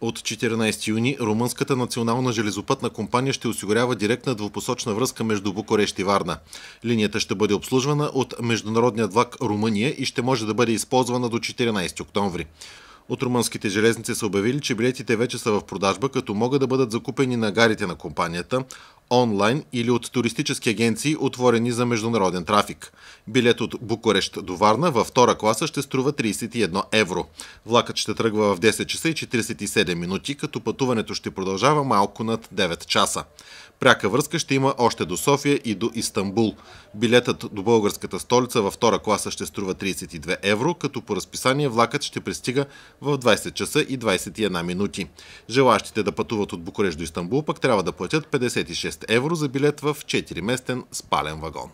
От 14 юни Румънската национална железопътна компания ще осигурява директна двупосочна връзка между Букурещ и Варна. Линията ще бъде обслужвана от международният влак Румъния и ще може да бъде използвана до 14 октомври. От румънските железници са обявили, че билетите вече са в продажба, като могат да бъдат закупени на гарите на компанията, онлайн или от туристически агенции, отворени за международен трафик. Билет от Букурещ до Варна във втора класа ще струва 31 евро. Влакът ще тръгва в 10 часа и 47 минути, като пътуването ще продължава малко над 9 часа. Пряка връзка ще има още до София и до Истанбул. Билетът до българската столица във втора класа ще струва 32 евро, като по разписание влакът ще пристига в 20 часа и 21 минути. Желащите да пътуват от Букурещ до Истанбул пък трябва да платят 56 евро за билет в 4-местен спален вагон.